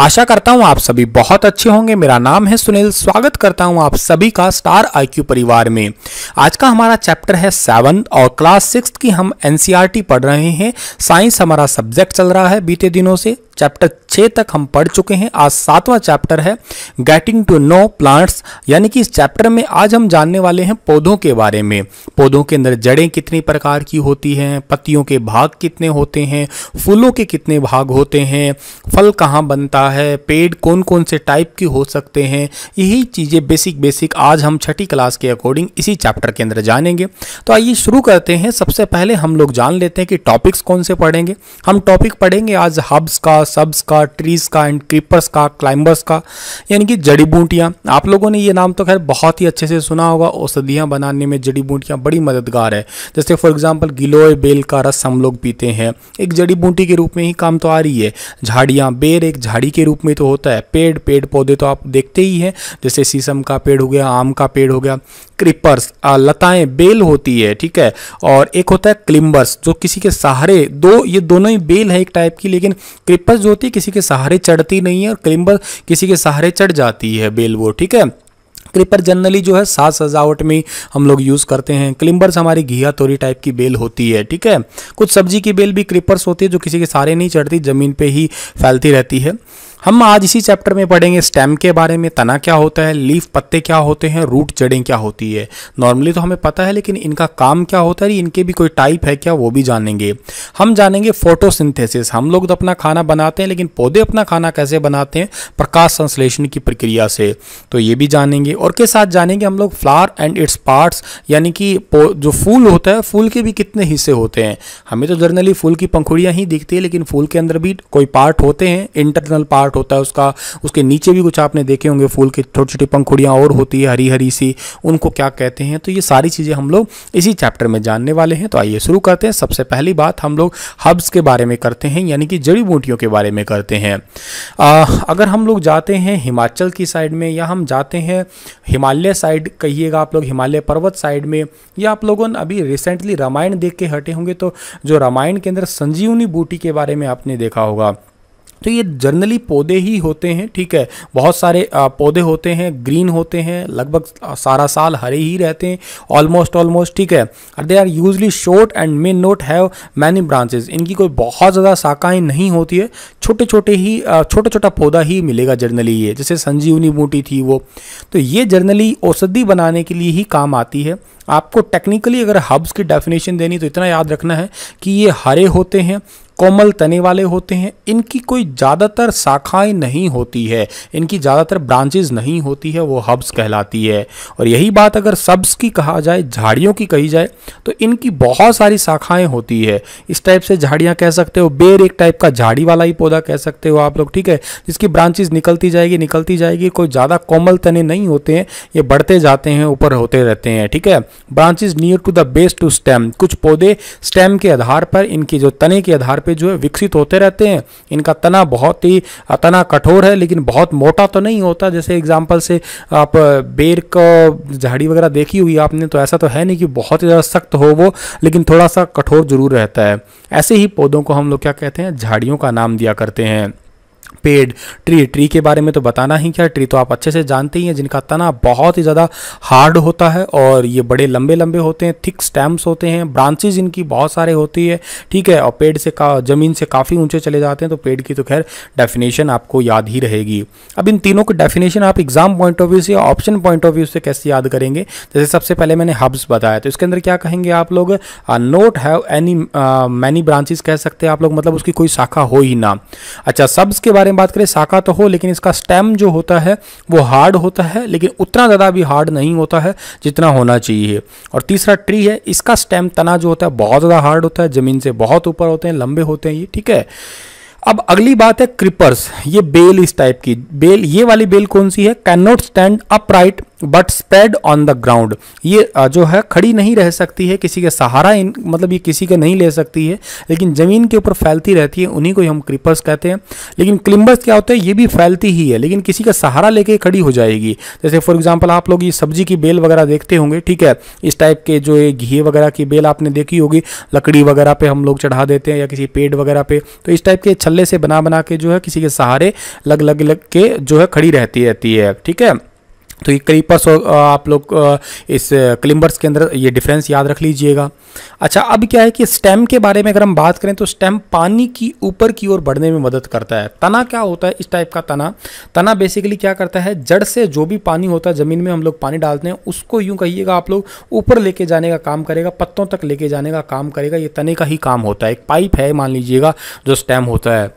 आशा करता हूं आप सभी बहुत अच्छे होंगे मेरा नाम है सुनील स्वागत करता हूं आप सभी का स्टार आईक्यू परिवार में आज का हमारा चैप्टर है सेवन और क्लास सिक्स की हम एनसीईआरटी पढ़ रहे हैं साइंस हमारा सब्जेक्ट चल रहा है बीते दिनों से चैप्टर छः तक हम पढ़ चुके हैं आज सातवां चैप्टर है गेटिंग टू नो प्लांट्स यानी कि इस चैप्टर में आज हम जानने वाले हैं पौधों के बारे में पौधों के अंदर जड़ें कितनी प्रकार की होती हैं पत्तियों के भाग कितने होते हैं फूलों के कितने भाग होते हैं फल कहाँ बनता है पेड़ कौन कौन से टाइप के हो सकते हैं यही चीज़ें बेसिक बेसिक आज हम छठी क्लास के अकॉर्डिंग इसी चैप्टर के अंदर जानेंगे तो आइए शुरू करते हैं सबसे पहले हम लोग जान लेते हैं कि टॉपिक्स कौन से पढ़ेंगे हम टॉपिक पढ़ेंगे आज हब्स का का सब्स का ट्रीज़ का एंड क्रीपर्स का क्लाइंबर्स का यानी कि जड़ी बूटियाँ आप लोगों ने ये नाम तो खैर बहुत ही अच्छे से सुना होगा औषधियाँ बनाने में जड़ी बूटियाँ बड़ी मददगार है जैसे फॉर एग्जाम्पल गिलोय बेल का रस हम लोग पीते हैं एक जड़ी बूटी के रूप में ही काम तो आ रही है झाड़ियाँ बेर एक झाड़ी के रूप में तो होता है पेड़ पेड़ पौधे तो आप देखते ही हैं जैसे शीशम का पेड़ हो गया आम का पेड़ हो गया क्रिपर्स लताएं बेल होती है ठीक है और एक होता है क्लिम्बर्स जो किसी के सहारे दो ये दोनों ही बेल है एक टाइप की लेकिन क्रिपर्स जो होती है किसी के सहारे चढ़ती नहीं है और क्लिम्बर किसी के सहारे चढ़ जाती है बेल वो ठीक है क्रिपर जनरली जो है साज सजावट में हम लोग यूज़ करते हैं क्लिम्बर्स हमारी घिया तोरी टाइप की बेल होती है ठीक है कुछ सब्जी की बेल भी क्रिपर्स होती है जो किसी के सहारे नहीं चढ़ती ज़मीन पर ही फैलती रहती है हम आज इसी चैप्टर में पढ़ेंगे स्टेम के बारे में तना क्या होता है लीफ पत्ते क्या होते हैं रूट जड़ें क्या होती है नॉर्मली तो हमें पता है लेकिन इनका काम क्या होता है इनके भी कोई टाइप है क्या वो भी जानेंगे हम जानेंगे फोटोसिंथेसिस हम लोग तो अपना खाना बनाते हैं लेकिन पौधे अपना खाना कैसे बनाते हैं प्रकाश संश्लेषण की प्रक्रिया से तो ये भी जानेंगे और के साथ जानेंगे हम लोग फ्लावर एंड इट्स पार्ट्स यानी कि जो फूल होता है फूल के भी कितने हिस्से होते हैं हमें तो जर्नली फूल की पंखुड़ियाँ ही दिखती है लेकिन फूल के अंदर भी कोई पार्ट होते हैं इंटरनल पार्ट पार्ट होता है उसका उसके नीचे भी कुछ आपने देखे होंगे फूल की छोटी छोटी पंखुड़ियाँ और होती है हरी हरी सी उनको क्या कहते हैं तो ये सारी चीज़ें हम लोग इसी चैप्टर में जानने वाले हैं तो आइए शुरू करते हैं सबसे पहली बात हम लोग हब्स के बारे में करते हैं यानी कि जड़ी बूटियों के बारे में करते हैं आ, अगर हम लोग जाते हैं हिमाचल की साइड में या हम जाते हैं हिमालय साइड कहिएगा आप लोग हिमालय पर्वत साइड में या आप लोगों ने अभी रिसेंटली रामायण देख के हटे होंगे तो जो रामायण के अंदर संजीवनी बूटी के बारे में आपने देखा होगा तो ये जर्नली पौधे ही होते हैं ठीक है बहुत सारे पौधे होते हैं ग्रीन होते हैं लगभग सारा साल हरे ही रहते हैं ऑलमोस्ट ऑलमोस्ट ठीक है they are usually short and may not have many branches इनकी कोई बहुत ज़्यादा शाखाएँ नहीं होती है छोटे छोटे ही छोटा छोटा पौधा ही मिलेगा जर्नली ये जैसे संजीवनी बूटी थी वो तो ये जर्नली औषधि बनाने के लिए ही काम आती है आपको टेक्निकली अगर हब्स की डेफिनेशन देनी तो इतना याद रखना है कि ये हरे होते हैं कोमल तने वाले होते हैं इनकी कोई ज़्यादातर शाखाएं नहीं होती है इनकी ज़्यादातर ब्रांचेज नहीं होती है वो हब्स कहलाती है और यही बात अगर सब्स की कहा जाए झाड़ियों की कही जाए तो इनकी बहुत सारी शाखाएं होती है इस टाइप से झाड़ियाँ कह सकते हो बेर एक टाइप का झाड़ी वाला ही पौधा कह सकते हो आप लोग ठीक है जिसकी ब्रांचेज निकलती जाएगी निकलती जाएगी कोई ज़्यादा कोमल तने नहीं होते हैं ये बढ़ते जाते हैं ऊपर होते रहते हैं ठीक है branches near to the base to stem कुछ पौधे स्टेम के आधार पर इनके जो तने के आधार पे जो है विकसित होते रहते हैं इनका तना बहुत ही तना कठोर है लेकिन बहुत मोटा तो नहीं होता जैसे एग्जाम्पल से आप बेर का झाड़ी वगैरह देखी हुई आपने तो ऐसा तो है नहीं कि बहुत ही ज़्यादा सख्त हो वो लेकिन थोड़ा सा कठोर जरूर रहता है ऐसे ही पौधों को हम लोग क्या कहते हैं झाड़ियों का नाम दिया करते हैं पेड़ ट्री ट्री के बारे में तो बताना ही क्या ट्री तो आप अच्छे से जानते ही हैं जिनका तना बहुत ही ज़्यादा हार्ड होता है और ये बड़े लंबे लंबे होते हैं थिक स्टैम्प्स होते हैं ब्रांचेज इनकी बहुत सारे होती है ठीक है और पेड़ से का ज़मीन से काफ़ी ऊंचे चले जाते हैं तो पेड़ की तो खैर डेफिनेशन आपको याद ही रहेगी अब इन तीनों की डेफिनेशन आप एग्जाम पॉइंट ऑफ व्यू से ऑप्शन पॉइंट ऑफ व्यू से कैसे याद करेंगे जैसे सबसे पहले मैंने हब्स बताया तो इसके अंदर क्या कहेंगे आप लोग not have any many branches कह सकते हैं आप लोग मतलब उसकी कोई शाखा हो ही ना अच्छा सब्स के बारे बारे में बात करें शाखा तो हो लेकिन इसका स्टेम जो होता है वो हार्ड होता है लेकिन उतना ज़्यादा भी हार्ड नहीं होता है जितना होना चाहिए और तीसरा ट्री है इसका स्टेम तना जो होता है बहुत ज़्यादा हार्ड होता है ज़मीन से बहुत ऊपर होते हैं लंबे होते हैं ये ठीक है अब अगली बात है क्रिपर्स ये बेल इस टाइप की बेल ये वाली बेल कौन सी है can not stand upright but spread on the ground ये जो है खड़ी नहीं रह सकती है किसी का सहारा इन मतलब ये किसी का नहीं ले सकती है लेकिन ज़मीन के ऊपर फैलती रहती है उन्हीं को हम क्रिपर्स कहते हैं लेकिन क्लिम्बर्स क्या होते हैं ये भी फैलती ही है लेकिन किसी का सहारा लेके खड़ी हो जाएगी जैसे फॉर एग्जाम्पल आप लोग ये सब्जी की बेल वगैरह देखते होंगे ठीक है इस टाइप के जो ये घी वगैरह की बेल आपने देखी होगी लकड़ी वगैरह पे हम लोग चढ़ा देते हैं या किसी पेड़ वगैरह पे तो इस टाइप के छल्ले से बना बना के जो है किसी के सहारे लग लग लग के जो है खड़ी रहती रहती है ठीक है तो ये क्लिपर्स और आप लोग इस क्लिम्बर्स के अंदर ये डिफरेंस याद रख लीजिएगा अच्छा अब क्या है कि स्टेम के बारे में अगर हम बात करें तो स्टेम पानी की ऊपर की ओर बढ़ने में मदद करता है तना क्या होता है इस टाइप का तना तना बेसिकली क्या करता है जड़ से जो भी पानी होता है ज़मीन में हम लोग पानी डालते हैं उसको यूँ कहिएगा आप लोग ऊपर लेके जाने का काम करेगा पत्तों तक लेके जाने का काम करेगा ये तने का ही काम होता है एक पाइप है मान लीजिएगा जो स्टेम होता है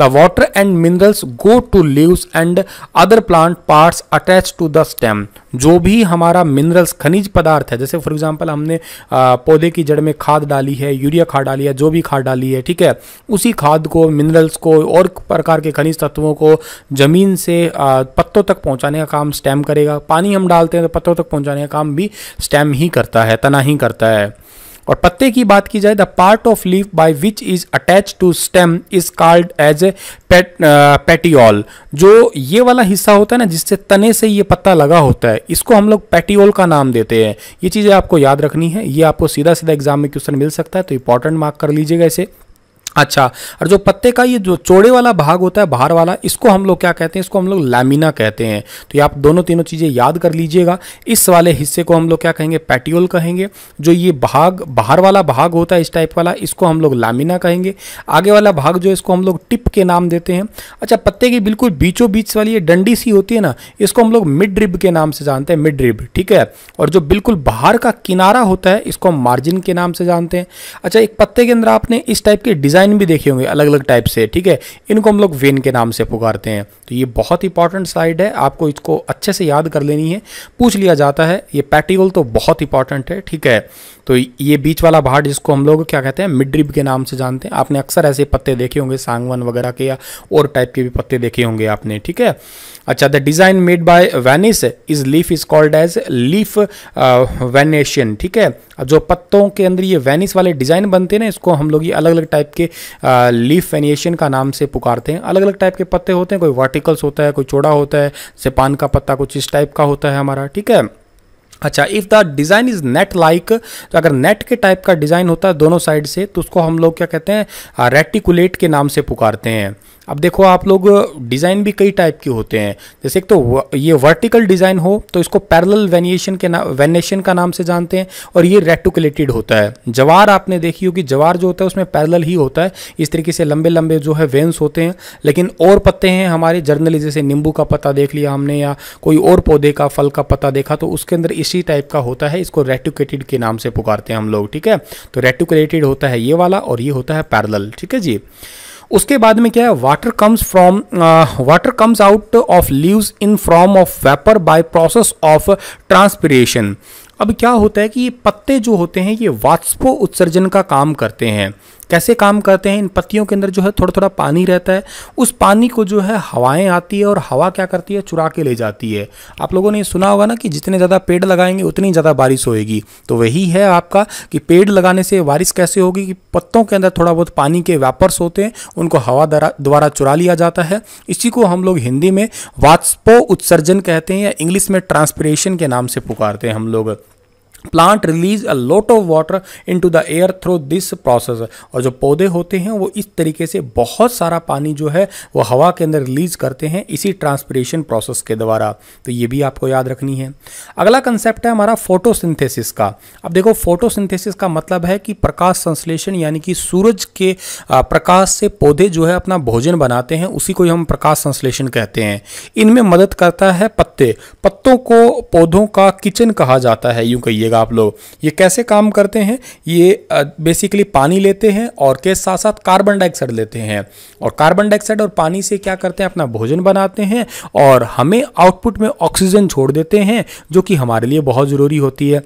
the water and minerals go to leaves and other plant parts attach to the stem जो भी हमारा मिनरल्स खनिज पदार्थ है जैसे फॉर एग्जांपल हमने पौधे की जड़ में खाद डाली है यूरिया खाद डाली है जो भी खाद डाली है ठीक है उसी खाद को मिनरल्स को और प्रकार के खनिज तत्वों को ज़मीन से पत्तों तक पहुंचाने का काम स्टेम करेगा पानी हम डालते हैं तो पत्तों तक पहुंचाने का काम भी स्टेम ही करता है तना ही करता है और पत्ते की बात की जाए the part of leaf by which is attach to stem is called as a pet petiole जो ये वाला हिस्सा होता है ना जिससे तने से ये पत्ता लगा होता है इसको हम लोग पेटियोल का नाम देते हैं ये चीज़ें आपको याद रखनी है ये आपको सीधा सीधा एग्जाम में क्वेश्चन मिल सकता है तो इंपॉर्टेंट मार्क कर लीजिएगा इसे अच्छा और जो पत्ते का ये जो चौड़े वाला भाग होता है बाहर वाला इसको हम लोग क्या कहते हैं इसको हम लोग लैमिना कहते हैं तो ये आप दोनों तीनों चीज़ें याद कर लीजिएगा इस वाले हिस्से को हम लोग क्या कहेंगे पैटियोल कहेंगे जो ये भाग बाहर वाला भाग होता है इस टाइप वाला इसको हम लोग लैमिना कहेंगे आगे वाला भाग जो इसको हम लोग टिप के नाम देते हैं अच्छा पत्ते की बिल्कुल बीचों बीच वाली ये डंडी सी होती है ना इसको हम लोग मिड रिब के नाम से जानते हैं मिड रिब ठीक है और जो बिल्कुल बाहर का किनारा होता है इसको हम मार्जिन के नाम से जानते हैं अच्छा एक पत्ते के अंदर आपने इस टाइप के डिज़ाइन डिज़ाइन भी देखे होंगे अलग अलग टाइप से ठीक है इनको हम लोग वेन के नाम से पुकारते हैं तो ये बहुत इंपॉर्टेंट स्लाइड है आपको इसको अच्छे से याद कर लेनी है पूछ लिया जाता है ये पैटिगोल तो बहुत इंपॉर्टेंट है ठीक है तो ये बीच वाला भाट जिसको हम लोग क्या कहते हैं मिड्रिब के नाम से जानते हैं आपने अक्सर ऐसे पत्ते देखे होंगे सांगवन वगैरह के या और टाइप के भी पत्ते देखे होंगे आपने ठीक है अच्छा the design made by veins is leaf is called as leaf venation ठीक है अब जो पत्तों के अंदर ये वेनिस वाले डिज़ाइन बनते हैं ना इसको हम लोग ये अलग अलग टाइप के लीफ uh, वेनिएशन का नाम से पुकारते हैं अलग अलग टाइप के पत्ते होते हैं कोई वर्टिकल्स होता है कोई चौड़ा होता है जैसे पान का पत्ता कुछ इस टाइप का होता है हमारा ठीक है अच्छा if the design is net like तो अगर नेट के टाइप का डिज़ाइन होता है दोनों साइड से तो उसको हम लोग क्या कहते हैं रेटिकुलेट uh, के नाम से पुकारते हैं अब देखो आप लोग डिज़ाइन भी कई टाइप के होते हैं जैसे एक तो ये वर्टिकल डिज़ाइन हो तो इसको पैरल वेनिएशन के नाम वेनेशन का नाम से जानते हैं और ये रेटुकुलेटेड होता है जवार आपने देखी होगी जवार जो होता है उसमें पैरल ही होता है इस तरीके से लंबे लंबे जो है वेंस होते हैं लेकिन और पत्ते हैं हमारे जर्नली जैसे नींबू का पत्ता देख लिया हमने या कोई और पौधे का फल का पत्ता देखा तो उसके अंदर इसी टाइप का होता है इसको रेटुकेटेड के नाम से पुकारते हैं हम लोग ठीक है तो रेटुकुलेटेड होता है ये वाला और ये होता है पैरल ठीक है जी उसके बाद में क्या है water comes from water comes out of leaves in from of vapour by process of transpiration अब क्या होता है कि ये पत्ते जो होते हैं ये वाष्पो उत्सर्जन का काम करते हैं कैसे काम करते हैं इन पत्तियों के अंदर जो है थोड़ा थोड़ा पानी रहता है उस पानी को जो है हवाएं आती है और हवा क्या करती है चुरा के ले जाती है आप लोगों ने सुना होगा ना कि जितने ज़्यादा पेड़ लगाएंगे उतनी ज़्यादा बारिश होएगी तो वही है आपका कि पेड़ लगाने से बारिश कैसे होगी कि पत्तों के अंदर थोड़ा बहुत पानी के व्यापर्स होते हैं उनको हवा द्वारा चुरा लिया जाता है इसी को हम लोग हिंदी में वाष्पो उत्सर्जन कहते हैं या इंग्लिश में ट्रांसपरेशन के नाम से पुकारते हैं हम लोग plant release a lot of water into the air through this process और जो पौधे होते हैं वो इस तरीके से बहुत सारा पानी जो है वो हवा के अंदर रिलीज करते हैं इसी ट्रांसपरेशन प्रोसेस के द्वारा तो ये भी आपको याद रखनी है अगला कंसेप्ट है हमारा फोटोसिंथेसिस का अब देखो फोटोसिंथेसिस का मतलब है कि प्रकाश संश्लेषण यानी कि सूरज के प्रकाश से पौधे जो है अपना भोजन बनाते हैं उसी को हम प्रकाश संश्लेषण कहते हैं इनमें मदद करता है पत्ते पत्तों को पौधों का किचन कहा जाता है यूँ कहिए लीजिएगा आप लोग ये कैसे काम करते हैं ये बेसिकली पानी लेते हैं और के साथ साथ कार्बन डाइऑक्साइड लेते हैं और कार्बन डाइऑक्साइड और पानी से क्या करते हैं अपना भोजन बनाते हैं और हमें आउटपुट में ऑक्सीजन छोड़ देते हैं जो कि हमारे लिए बहुत ज़रूरी होती है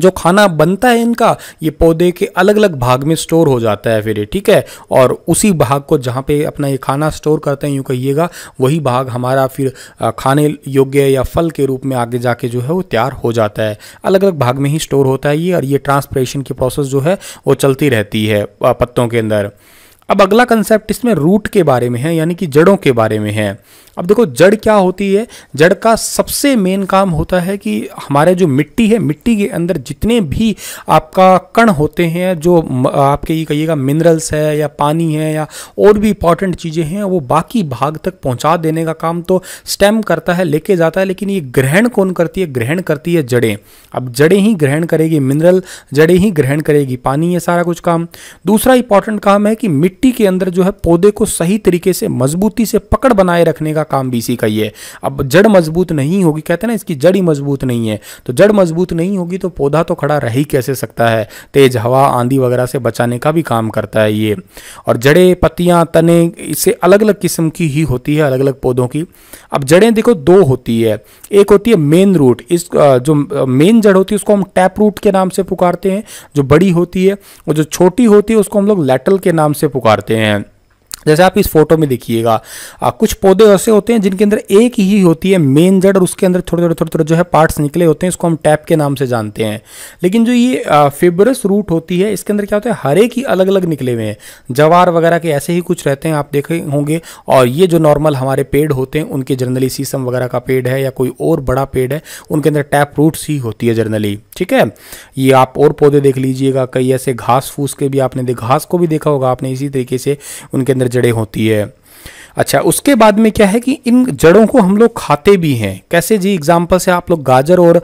जो खाना बनता है इनका ये पौधे के अलग अलग भाग में स्टोर हो जाता है फिर ये ठीक है और उसी भाग को जहाँ पे अपना ये खाना स्टोर करते हैं यूँ कहिएगा वही भाग हमारा फिर खाने योग्य या फल के रूप में आगे जाके जो है वो तैयार हो जाता है अलग अलग भाग में ही स्टोर होता है ये और ये ट्रांसप्रेशन की प्रोसेस जो है वो चलती रहती है पत्तों के अंदर अब अगला कंसेप्ट इसमें रूट के बारे में है यानी कि जड़ों के बारे में है अब देखो जड़ क्या होती है जड़ का सबसे मेन काम होता है कि हमारे जो मिट्टी है मिट्टी के अंदर जितने भी आपका कण होते हैं जो आपके ये कहिएगा मिनरल्स है या पानी है या और भी इंपॉर्टेंट चीज़ें हैं वो बाकी भाग तक पहुंचा देने का काम तो स्टेम करता है लेके जाता है लेकिन ये ग्रहण कौन करती है ग्रहण करती है जड़ें अब जड़ें ही ग्रहण करेगी मिनरल जड़ें ही ग्रहण करेगी पानी ये सारा कुछ काम दूसरा इंपॉर्टेंट काम है कि मिट्टी के अंदर जो है पौधे को सही तरीके से मजबूती से पकड़ बनाए रखने का काम बीसी का ही है अब जड़ मजबूत नहीं होगी कहते ना इसकी जड़ ही मजबूत नहीं है तो जड़ मजबूत नहीं होगी तो पौधा तो खड़ा रह ही कैसे सकता है तेज हवा आंधी वगैरह से बचाने का भी काम करता है ये और जड़ें पत्तियाँ तने इससे अलग अलग किस्म की ही होती है अलग अलग पौधों की अब जड़ें देखो दो होती है एक होती है मेन रूट इस जो मेन जड़ होती है उसको हम टैप रूट के नाम से पुकारते हैं जो बड़ी होती है और जो छोटी होती है उसको हम लोग लेटल के नाम से पुकारते हैं जैसे आप इस फोटो में देखिएगा कुछ पौधे ऐसे होते हैं जिनके अंदर एक ही होती है मेन जड़ और उसके अंदर थोड़े थोड़े थोड़े थोड़े जो है पार्ट्स निकले होते हैं इसको हम टैप के नाम से जानते हैं लेकिन जो ये फेबरस रूट होती है इसके अंदर क्या होता है हरे की अलग अलग निकले हुए हैं जवार वगैरह के ऐसे ही कुछ रहते हैं आप देखे होंगे और ये जो नॉर्मल हमारे पेड़ होते हैं उनके जनरली सीसम वगैरह का पेड़ है या कोई और बड़ा पेड़ है उनके अंदर टैप रूट्स ही होती है जनरली ठीक है ये आप और पौधे देख लीजिएगा कई ऐसे घास फूस के भी आपने घास को भी देखा होगा आपने इसी तरीके से उनके अंदर चढ़ चढ़े होती है अच्छा उसके बाद में क्या है कि इन जड़ों को हम लोग खाते भी हैं कैसे जी एग्जाम्पल से आप लोग गाजर और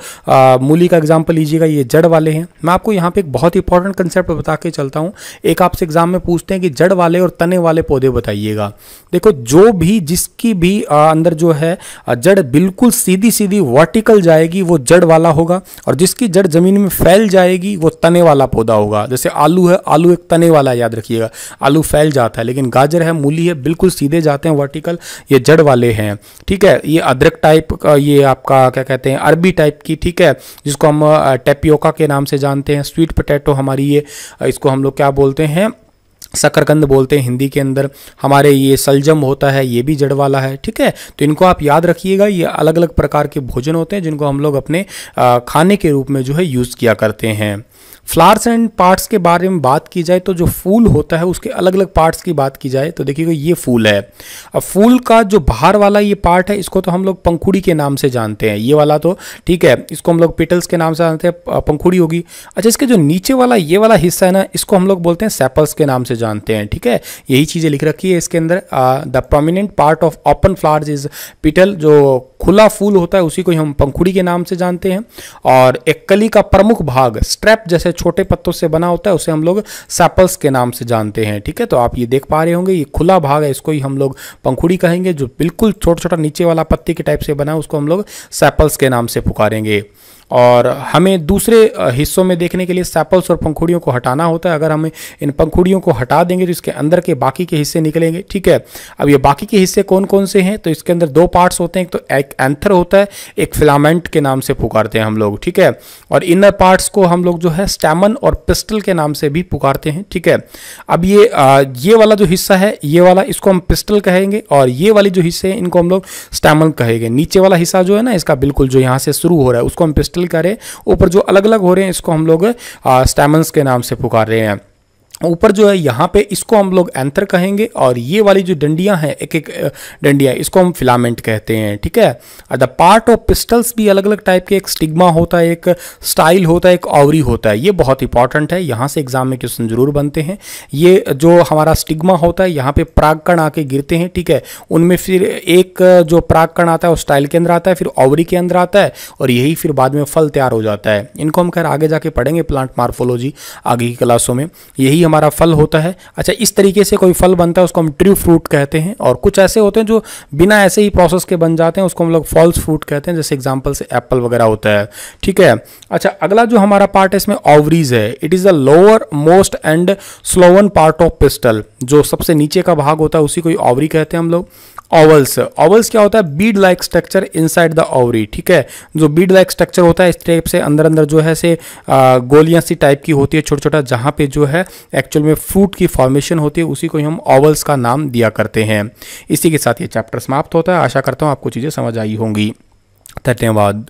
मूली का एग्जाम्पल लीजिएगा ये जड़ वाले हैं मैं आपको यहाँ पे एक बहुत इंपॉर्टेंट कंसेप्ट बता के चलता हूँ एक आपसे एग्जाम में पूछते हैं कि जड़ वाले और तने वाले पौधे बताइएगा देखो जो भी जिसकी भी आ, अंदर जो है जड़ बिल्कुल सीधी सीधी वर्टिकल जाएगी वो जड़ वाला होगा और जिसकी जड़ जमीन में फैल जाएगी वो तने वाला पौधा होगा जैसे आलू है आलू एक तने वाला याद रखिएगा आलू फैल जाता है लेकिन गाजर है मूली है बिल्कुल सीधे जाता जाते हैं वर्टिकल ये जड़ वाले हैं ठीक है ये अदरक टाइप का ये आपका क्या कहते हैं अरबी टाइप की ठीक है जिसको हम टेपियोका के नाम से जानते हैं स्वीट पोटैटो हमारी ये इसको हम लोग क्या बोलते हैं शकरकंद बोलते हैं हिंदी के अंदर हमारे ये सलजम होता है ये भी जड़ वाला है ठीक है तो इनको आप याद रखिएगा ये अलग अलग प्रकार के भोजन होते हैं जिनको हम लोग अपने खाने के रूप में जो है यूज़ किया करते हैं फ्लावर्स एंड पार्ट्स के बारे में बात की जाए तो जो फूल होता है उसके अलग अलग पार्ट्स की बात की जाए तो देखिएगा ये फूल है अब फूल का जो बाहर वाला ये पार्ट है इसको तो हम लोग पंखुड़ी के नाम से जानते हैं ये वाला तो ठीक है इसको हम लोग पेटल्स के नाम से जानते हैं पंखुड़ी होगी अच्छा इसके जो नीचे वाला ये वाला हिस्सा है ना इसको हम लोग बोलते हैं सेपल्स के नाम से जानते हैं ठीक है यही चीज़ें लिख रखी है इसके अंदर the prominent part of open flowers is petal जो खुला फूल होता है उसी को हम पंखुड़ी के नाम से जानते हैं और एक कली का प्रमुख भाग स्ट्रैप जैसे छोटे पत्तों से बना होता है उसे हम लोग सैपल्स के नाम से जानते हैं ठीक है तो आप ये देख पा रहे होंगे ये खुला भाग है इसको ही हम लोग पंखुड़ी कहेंगे जो बिल्कुल छोटा छोटा नीचे वाला पत्ती के टाइप से बना है उसको हम लोग सैपल्स के नाम से पुकारेंगे और हमें दूसरे हिस्सों में देखने के लिए सैपल्स और पंखुड़ियों को हटाना होता है अगर हमें इन पंखुड़ियों को हटा देंगे तो इसके अंदर के बाकी के हिस्से निकलेंगे ठीक है अब ये बाकी के हिस्से कौन कौन से हैं तो इसके अंदर दो पार्ट्स होते हैं एक तो एक एंथर होता है एक फिलामेंट के नाम से पुकारते हैं हम लोग ठीक है और इनर पार्ट्स को हम लोग जो है स्टैमन और पिस्टल के नाम से भी पुकारते हैं ठीक है अब ये ये वाला जो हिस्सा है ये वाला इसको हम पिस्टल कहेंगे और ये वाली जो हिस्से हैं इनको हम लोग स्टैमन कहेंगे नीचे वाला हिस्सा जो है ना इसका बिल्कुल जो यहाँ से शुरू हो रहा है उसको हम पिस्टल रहे करें ऊपर जो अलग अलग हो रहे हैं इसको हम लोग स्टैमन्स के नाम से पुकार रहे हैं ऊपर जो है यहाँ पे इसको हम लोग एंथर कहेंगे और ये वाली जो डंडियाँ हैं एक एक डंडिया इसको हम फिलामेंट कहते हैं ठीक है द पार्ट ऑफ पिस्टल्स भी अलग अलग टाइप के एक स्टिग्मा होता है एक स्टाइल होता है एक ऑवरी होता है ये बहुत इंपॉर्टेंट है यहाँ से एग्जाम में क्वेश्चन जरूर बनते हैं ये जो हमारा स्टिग्मा होता है यहाँ पर प्रागकण आके गिरते हैं ठीक है उनमें फिर एक जो प्रागकण आता है वो स्टाइल के अंदर आता है फिर ऑवरी के अंदर आता है और यही फिर बाद में फल तैयार हो जाता है इनको हम खैर आगे जाके पढ़ेंगे प्लांट मार्फोलॉजी आगे की क्लासों में यही हम हमारा फल होता है अच्छा इस तरीके से कोई फल बनता है उसको हम ट्रू फ्रूट कहते हैं और कुछ ऐसे होते हैं जो बिना ऐसे ही प्रोसेस के बन जाते हैं उसको हम लोग फॉल्स फ्रूट कहते हैं जैसे एग्जाम्पल से एप्पल वगैरह होता है ठीक है अच्छा अगला जो हमारा पार्ट है इसमें ऑवरीज है it is the lower most and swollen part of pistil जो सबसे नीचे का भाग होता है उसी को ऑवरी कहते हैं हम लोग ओवल्स ओवल्स क्या होता है bead like structure inside the ovary ठीक है जो बीड लाइक स्ट्रक्चर होता है इस टाइप से अंदर अंदर जो है से गोलियां सी टाइप की होती है छोटा छोटा जहां पे जो है एक्चुअल में फ्रूट की फॉर्मेशन होती है उसी को ही हम ओवल्स का नाम दिया करते हैं इसी के साथ ये चैप्टर समाप्त होता है आशा करता हूँ आपको चीज़ें समझ आई होंगी धन्यवाद